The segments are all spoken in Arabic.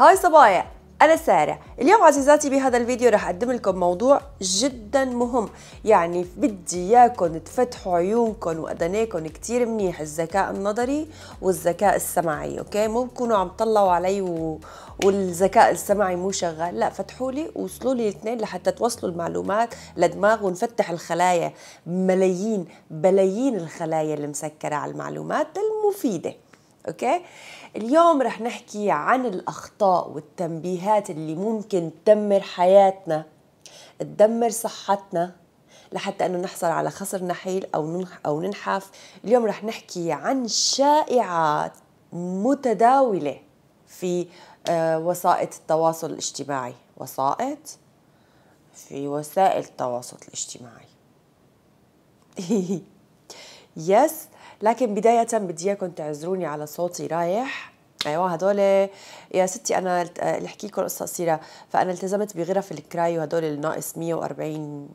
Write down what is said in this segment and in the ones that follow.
هاي صبايا أنا سارة اليوم عزيزاتي بهذا الفيديو رح أقدم لكم موضوع جدا مهم يعني بدي إياكم تفتحوا عيونكم وأذانيكم كتير منيح الذكاء النظري والذكاء السمعي أوكي مو تكونوا عم تطلعوا علي و... والذكاء السمعي مو شغال لا فتحوا لي وصلوا لي الاثنين لحتى توصلوا المعلومات لدماغ ونفتح الخلايا ملايين بلايين الخلايا المسكره على المعلومات المفيدة أوكي اليوم رح نحكي عن الأخطاء والتنبيهات اللي ممكن تدمر حياتنا تدمر صحتنا لحتى انه نحصل على خصر نحيل او او ننحف اليوم رح نحكي عن شائعات متداوله في آه، وسائط التواصل الاجتماعي وسائط في وسائل التواصل الاجتماعي يس لكن بداية بدي اياكم تعذروني على صوتي رايح ايوه هدول يا ستي انا اللي احكي لكم قصه قصيره فانا التزمت بغرف الكراي وهدول الناقص 140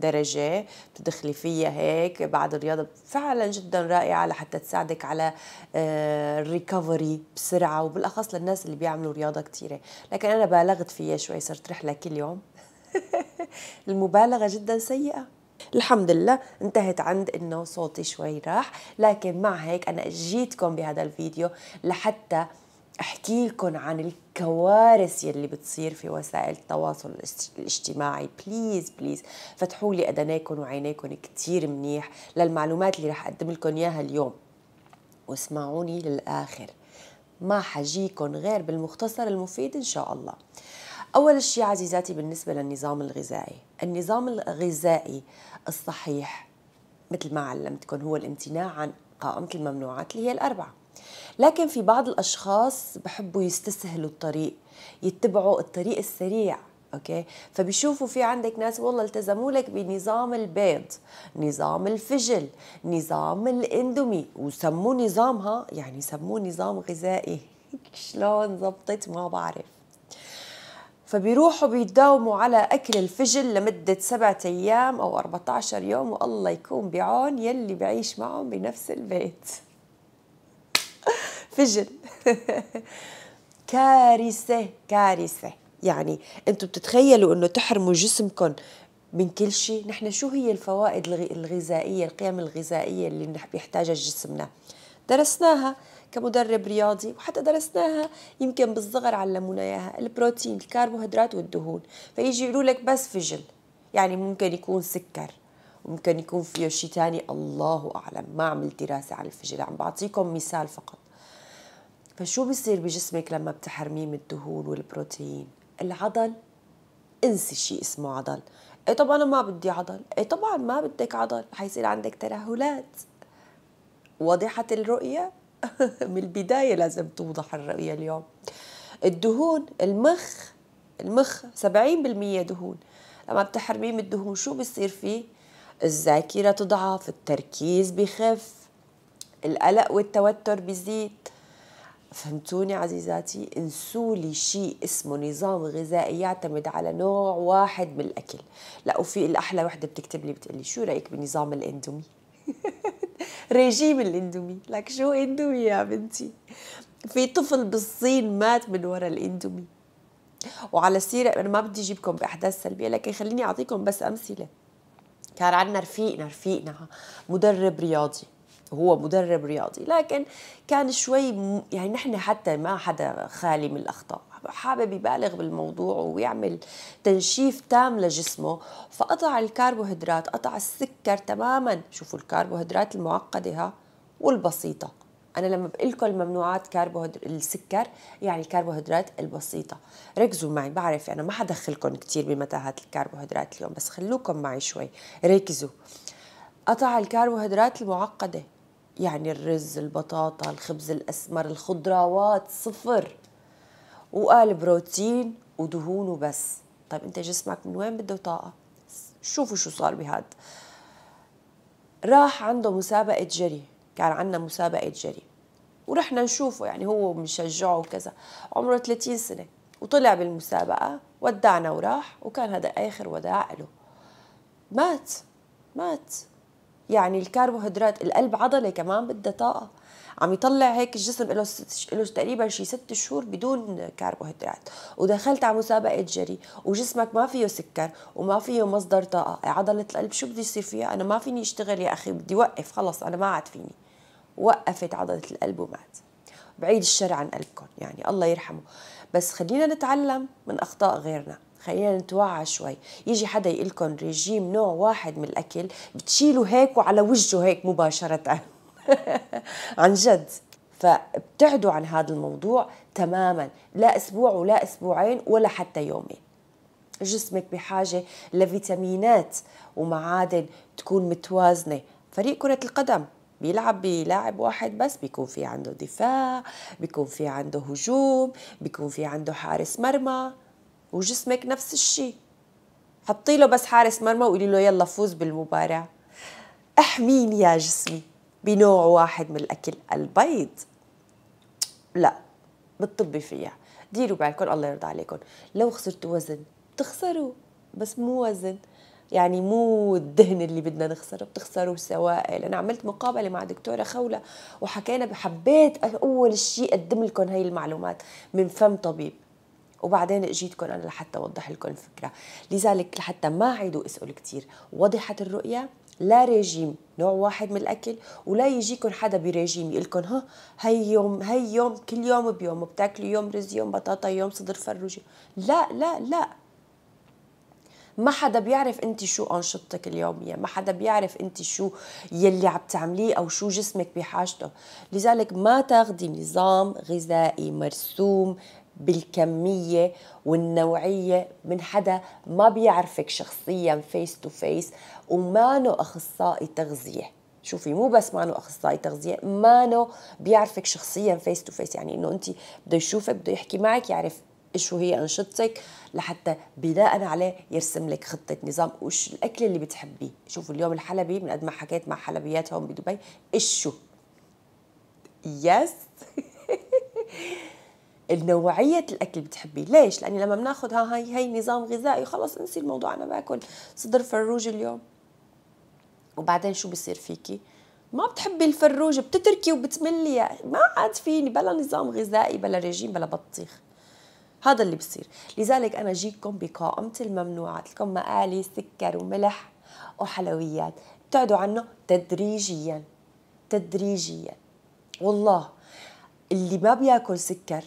درجة بتدخلي فيها هيك بعد الرياضة فعلا جدا رائعة لحتى تساعدك على الريكفري آه، بسرعة وبالأخص للناس اللي بيعملوا رياضة كثيرة لكن أنا بالغت فيها شوي صرت رحلة كل يوم المبالغة جدا سيئة الحمد لله انتهت عند انه صوتي شوي راح لكن مع هيك انا اجيتكم بهذا الفيديو لحتى احكي لكم عن الكوارث يلي بتصير في وسائل التواصل الاجتماعي بليز بليز فتحوا لي ادنيكم وعينيكم كثير منيح للمعلومات اللي رح اقدم لكم اياها اليوم واسمعوني للاخر ما حجيكم غير بالمختصر المفيد ان شاء الله أول شيء عزيزاتي بالنسبة للنظام الغذائي النظام الغذائي الصحيح مثل ما علمتكم هو الامتناع عن قائمة الممنوعات اللي هي الأربعة لكن في بعض الأشخاص بحبوا يستسهلوا الطريق يتبعوا الطريق السريع اوكي فبيشوفوا في عندك ناس والله التزموا لك بنظام البيض نظام الفجل نظام الاندومي وسموه نظامها يعني سموه نظام غذائي شلون زبطت ما بعرف فبيروحوا بيداوموا على أكل الفجل لمدة سبعة أيام أو 14 يوم والله يكون بعون يلي بعيش معهم بنفس البيت فجل كارثة كارثة يعني انتم بتتخيلوا انه تحرموا جسمكم من كل شيء نحن شو هي الفوائد الغذائية القيم الغذائية اللي بيحتاجها جسمنا درسناها كمدرب رياضي وحتى درسناها يمكن بالصغر علمونا اياها البروتين الكربوهيدرات والدهون فيجي يقولوا لك بس فجل يعني ممكن يكون سكر ممكن يكون فيه شيء ثاني الله اعلم ما عملت دراسه على الفجل عم بعطيكم مثال فقط فشو بيصير بجسمك لما بتحرميه من الدهون والبروتين العضل انسي شيء اسمه عضل ايه طبعا انا ما بدي عضل ايه طبعا ما بدك عضل حيصير عندك ترهلات وضحت الرؤيه من البداية لازم توضح الرؤية اليوم الدهون المخ المخ 70% دهون لما بتحرميه من الدهون شو بصير فيه الذاكرة تضعف التركيز بخف القلق والتوتر بيزيد فهمتوني عزيزاتي انسوا لي شيء اسمه نظام غذائي يعتمد على نوع واحد من الاكل لا وفي الاحلى وحده بتكتب لي بتقول لي شو رايك بنظام الاندومي ريجيم الاندومي لك شو اندومي يا بنتي في طفل بالصين مات من ورا الاندومي وعلى سيرة أنا ما بدي أجيبكم بأحداث سلبية لكن خليني أعطيكم بس أمثلة كان عندنا رفيقنا رفيقنا مدرب رياضي هو مدرب رياضي لكن كان شوي يعني نحن حتى ما حدا خالي من الأخطاء حابب يبالغ بالموضوع ويعمل تنشيف تام لجسمه فقطع الكربوهيدرات قطع السكر تماما شوفوا الكربوهيدرات المعقده ها والبسيطه انا لما بقول لكم الممنوعات كربوهيدرات السكر يعني الكربوهيدرات البسيطه ركزوا معي بعرف انا ما حدخلكم كثير بمتاهات الكربوهيدرات اليوم بس خلوكم معي شوي ركزوا قطع الكربوهيدرات المعقده يعني الرز البطاطا الخبز الاسمر الخضروات صفر وقال بروتين ودهون وبس طيب انت جسمك من وين بده طاقه شوفوا شو صار بهذا راح عنده مسابقه جري كان عندنا مسابقه جري ورحنا نشوفه يعني هو مشجعه وكذا عمره 30 سنه وطلع بالمسابقه ودعنا وراح وكان هذا اخر وداع له مات مات يعني الكربوهيدرات القلب عضله كمان بدها طاقه عم يطلع هيك الجسم له له تقريبا شي ست شهور بدون كربوهيدرات ودخلت على مسابقه جري وجسمك ما فيه سكر وما فيه مصدر طاقه عضله القلب شو بده يصير فيها انا ما فيني اشتغل يا اخي بدي وقف خلص انا ما عاد فيني وقفت عضله القلب ومات بعيد الشر عن قلبكم يعني الله يرحمه بس خلينا نتعلم من اخطاء غيرنا خلينا نتوعى شوي يجي حدا يقول لكم ريجيم نوع واحد من الاكل بتشيلوا هيك وعلى وجهه هيك مباشره عن جد فابتعدوا عن هذا الموضوع تماما لا اسبوع ولا اسبوعين ولا حتى يومين جسمك بحاجه لفيتامينات ومعادن تكون متوازنه فريق كره القدم بيلعب بلاعب واحد بس بيكون في عنده دفاع بيكون في عنده هجوم بيكون في عنده حارس مرمى وجسمك نفس الشيء حطي له بس حارس مرمى وقولي له يلا فوز بالمباراة احميني يا جسمي بنوع واحد من الأكل البيض لا بتطبي فيها ديروا بالكم الله يرضى عليكم لو خسرتوا وزن بتخسروا بس مو وزن يعني مو الدهن اللي بدنا نخسره بتخسروا سوائل انا عملت مقابله مع دكتوره خوله وحكينا بحبيت اول شيء اقدم لكم هاي المعلومات من فم طبيب وبعدين اجيتكم انا لحتى اوضح لكم الفكره لذلك لحتى ما عيدوا اسئلوا كثير وضحت الرؤيه لا ريجيم نوع واحد من الاكل ولا يجيكم حدا بريجيم يقول لكم ها هي يوم هي يوم كل يوم بيوم بتاكلوا يوم رز يوم بطاطا يوم صدر فروج لا لا لا ما حدا بيعرف انت شو انشطتك اليوميه ما حدا بيعرف انت شو يلي عم تعمليه او شو جسمك بحاجته لذلك ما تاخدي نظام غذائي مرسوم بالكمية والنوعية من حدا ما بيعرفك شخصيا فيس تو فيس ومانو أخصائي تغذية شوفي مو بس مانو اخصائي تغذيه مانو بيعرفك شخصيا فيس تو فيس يعني انه انت بده يشوفك بده يحكي معك يعرف شو هي انشطتك لحتى بناء عليه يرسم لك خطه نظام وش الاكل اللي بتحبيه شوفوا اليوم الحلبي من قد ما حكيت مع حلبيات هون بدبي ايش شو يس النوعية الأكل بتحبيه ليش؟ لأني لما بناخذ ها هاي هاي نظام غذائي خلص انسي الموضوع أنا باكل صدر فروج اليوم وبعدين شو بصير فيكي؟ ما بتحبي الفروج بتتركي وبتملي ما عاد فيني بلا نظام غذائي بلا رجيم بلا بطيخ هذا اللي بصير لذلك أنا جيكم بقائمة الممنوعات لكم مقالي سكر وملح وحلويات ابتعدوا عنه تدريجيا تدريجيا والله اللي ما بياكل سكر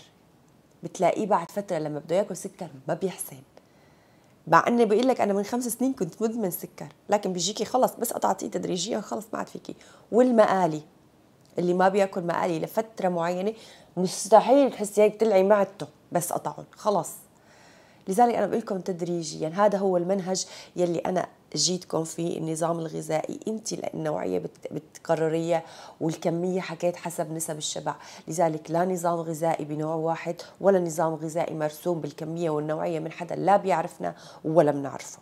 بتلاقيه بعد فتره لما بده ياكل سكر ما بيحسن مع اني بقول لك انا من خمس سنين كنت مدمن سكر لكن بيجيكي خلص بس قطعتيه تدريجيا خلص ما عاد فيكي والمقالي اللي ما بياكل مقالي لفتره معينه مستحيل تحسي هيك تلعي معدته بس قطعهم خلص لذلك انا بقول لكم تدريجيا هذا هو المنهج يلي انا جيتكم في النظام الغذائي انت النوعيه بتقرريها والكميه حكيت حسب نسب الشبع لذلك لا نظام غذائي بنوع واحد ولا نظام غذائي مرسوم بالكميه والنوعيه من حدا لا بيعرفنا ولا بنعرفه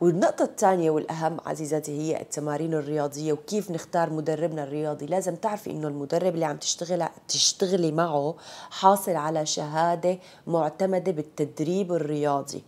والنقطة الثانية والأهم عزيزاتي هي التمارين الرياضية وكيف نختار مدربنا الرياضي لازم تعرفي إنه المدرب اللي عم تشتغل تشتغلي معه حاصل على شهادة معتمدة بالتدريب الرياضي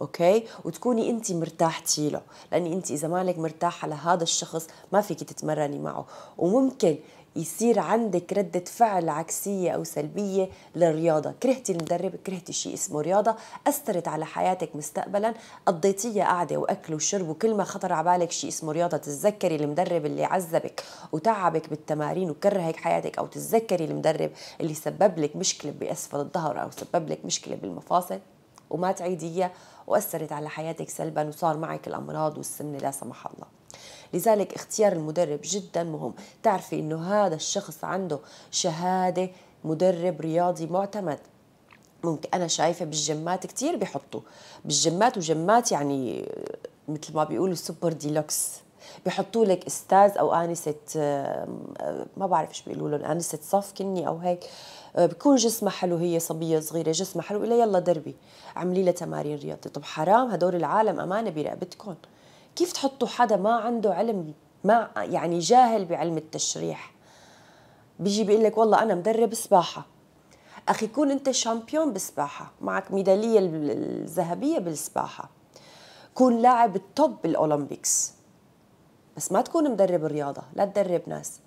اوكي وتكوني انت مرتاحتي له لاني انت اذا مالك مرتاحه لهذا الشخص ما فيك تتمرني معه وممكن يصير عندك ردة فعل عكسية أو سلبية للرياضة كرهتي المدرب كرهتي شيء اسمه رياضة أثرت على حياتك مستقبلا قضيتيها قعدة وأكل وشرب وكل ما خطر على بالك شيء اسمه رياضة تتذكري المدرب اللي عذبك وتعبك بالتمارين وكرهك حياتك أو تتذكري المدرب اللي سبب لك مشكلة بأسفل الظهر أو سبب لك مشكلة بالمفاصل وما تعيديها وأثرت على حياتك سلبا وصار معك الأمراض والسمنة لا سمح الله لذلك اختيار المدرب جدا مهم تعرفي انه هذا الشخص عنده شهاده مدرب رياضي معتمد ممكن انا شايفه بالجمات كثير بيحطوا بالجمات وجمات يعني مثل ما بيقولوا سوبر ديلوكس بحطوا لك استاذ او انسه ما بعرف ايش بيقولوا لهم انسه صف كني او هيك بكون جسمها حلو هي صبيه صغيره جسمها حلو إلا يلا دربي اعملي لها تمارين رياضيه طب حرام هدول العالم امانه برقبتكم كيف تحطوا حدا ما عنده علم ما يعني جاهل بعلم التشريح بيجي بيقول لك والله انا مدرب سباحه اخي كون انت شامبيون بالسباحه معك ميداليه الذهبيه بالسباحه كون لاعب التوب بالاولمبيكس بس ما تكون مدرب رياضه لا تدرب ناس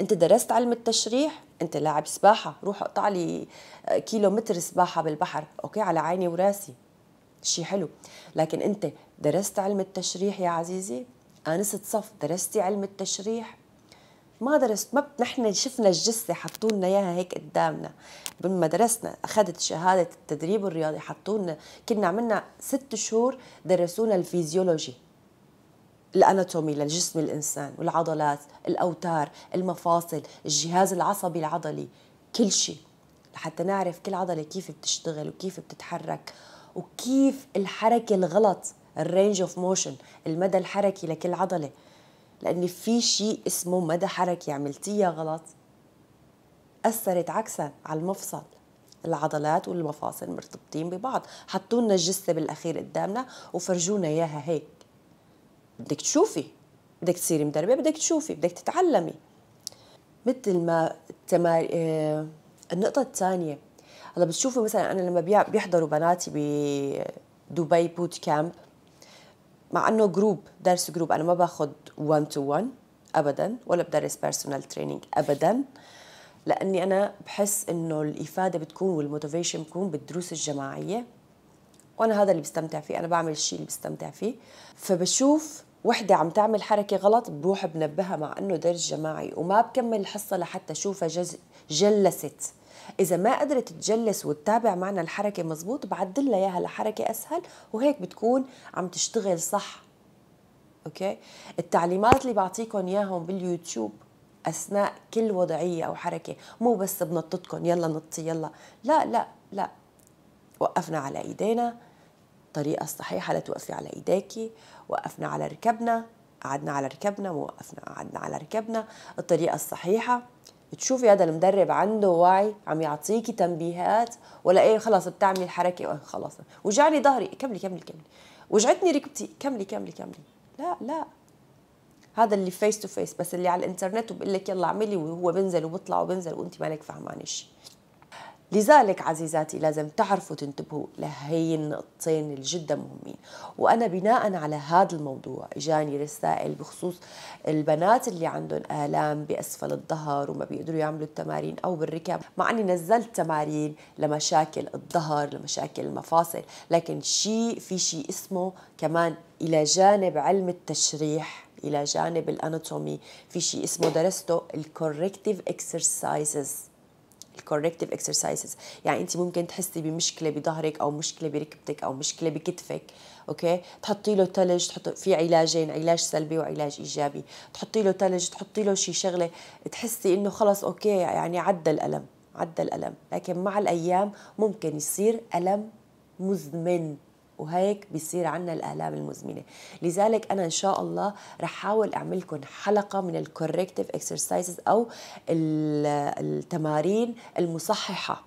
انت درست علم التشريح انت لاعب سباحه روح اقطع لي آه، كيلو متر سباحه بالبحر اوكي على عيني وراسي شيء حلو لكن انت درست علم التشريح يا عزيزي انست صف درستي علم التشريح ما درست ما نحن شفنا الجثه حطوا لنا اياها هيك قدامنا بما درسنا اخذت شهاده التدريب الرياضي حطوا لنا كنا عملنا ست شهور درسونا الفيزيولوجي الاناتومي للجسم الانسان والعضلات الاوتار المفاصل الجهاز العصبي العضلي كل شيء لحتى نعرف كل عضله كيف بتشتغل وكيف بتتحرك وكيف الحركه الغلط الرينج اوف موشن المدى الحركي لكل عضله لان في شيء اسمه مدى حركي عملتيها غلط اثرت عكسا على المفصل العضلات والمفاصل مرتبطين ببعض حطوا لنا الجثه بالاخير قدامنا وفرجونا اياها هيك بدك تشوفي بدك تصيري مدربه بدك تشوفي بدك تتعلمي مثل ما التمار... آه، النقطه الثانيه هلا بتشوفوا مثلا انا لما بيحضروا بناتي بدبي بوت كامب مع انه جروب درس جروب انا ما باخذ 1 تو 1 ابدا ولا بدرس بيرسونال تريننج ابدا لاني انا بحس انه الافاده بتكون والموتيفيشن بتكون بالدروس الجماعيه وانا هذا اللي بستمتع فيه انا بعمل الشيء اللي بستمتع فيه فبشوف وحدة عم تعمل حركة غلط بروح بنبهها مع انه درس جماعي وما بكمل الحصة لحتى اشوفها جلست اذا ما قدرت تجلس وتتابع معنا الحركه مزبوط بعدل لها اياها لحركه اسهل وهيك بتكون عم تشتغل صح اوكي التعليمات اللي بعطيكم اياهم باليوتيوب اثناء كل وضعيه او حركه مو بس بنطتكم يلا نطي يلا لا لا لا وقفنا على ايدينا الطريقه الصحيحه لتوقفي على ايديكي وقفنا على ركبنا قعدنا على ركبنا وقفنا قعدنا على ركبنا الطريقه الصحيحه تشوفي هذا المدرب عنده وعي عم يعطيكي تنبيهات ولا ايه خلص بتعملي الحركه خلص وجعني ظهري كملي كملي كملي وجعتني ركبتي كملي كملي كملي لا لا هذا اللي فيس تو فيس بس اللي على الانترنت وبقول لك يلا اعملي وهو بنزل وبطلع وبنزل وانت مالك فهمانه شيء لذلك عزيزاتي لازم تعرفوا تنتبهوا لهي النقطتين الجدا جدا مهمين وأنا بناء على هذا الموضوع إجاني رسائل بخصوص البنات اللي عندهم آلام بأسفل الظهر وما بيقدروا يعملوا التمارين أو بالركب مع أني نزلت تمارين لمشاكل الظهر لمشاكل المفاصل لكن شيء في شيء اسمه كمان إلى جانب علم التشريح إلى جانب الأناتومي في شيء اسمه درسته الكوركتيف اكسرسايزز الكوركتيف اكسرسايزز يعني انت ممكن تحسي بمشكله بظهرك او مشكله بركبتك او مشكله بكتفك اوكي تحطي له ثلج تحط في علاجين علاج سلبي وعلاج ايجابي تحطي له ثلج تحطي له شي شغله تحسي انه خلص اوكي يعني عدى الالم عدى الالم لكن مع الايام ممكن يصير الم مزمن وهيك بيصير عنا الآلام المزمنة لذلك أنا إن شاء الله رح حاول أعمل لكم حلقة من الكوركتيف exercises أو التمارين المصححة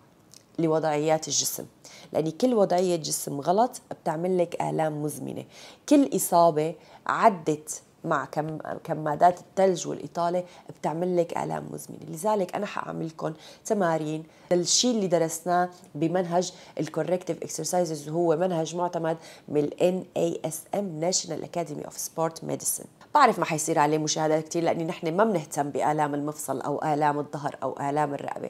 لوضعيات الجسم لأن كل وضعية جسم غلط بتعمل لك آلام مزمنة كل إصابة عدت مع كم كمادات الثلج والاطاله بتعمل لك الام مزمنه، لذلك انا حاعمل لكم تمارين، للشيء اللي درسناه بمنهج الكوركتيف اكسرسايزز هو منهج معتمد من ال NASM National Academy of Sport Medicine. بعرف ما حيصير عليه مشاهدات كثير لاني نحن ما بنهتم بآلام المفصل أو آلام الظهر أو آلام الرقبة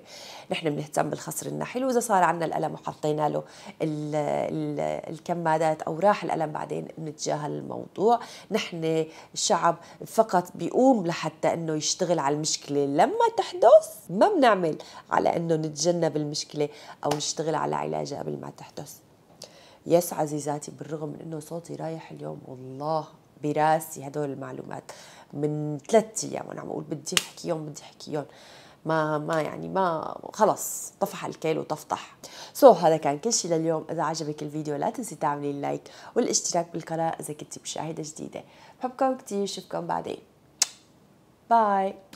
نحن بنهتم بالخصر النحيل وإذا صار عندنا الألم وحطينا له الـ الـ الكمادات أو راح الألم بعدين بنتجاهل الموضوع نحن الشعب فقط بيقوم لحتى أنه يشتغل على المشكلة لما تحدث ما بنعمل على أنه نتجنب المشكلة أو نشتغل على علاجها قبل ما تحدث يس عزيزاتي بالرغم من انه صوتي رايح اليوم والله براسي هدول المعلومات من ثلاث ايام وانا عم اقول بدي احكيهم بدي احكيهم ما ما يعني ما خلص طفح الكيل وطفطح سو so, هذا كان كل شيء لليوم اذا عجبك الفيديو لا تنسي تعملي اللايك والاشتراك بالقناه اذا كنتي مشاهده جديده بحبكم كثير شوفكم بعدين باي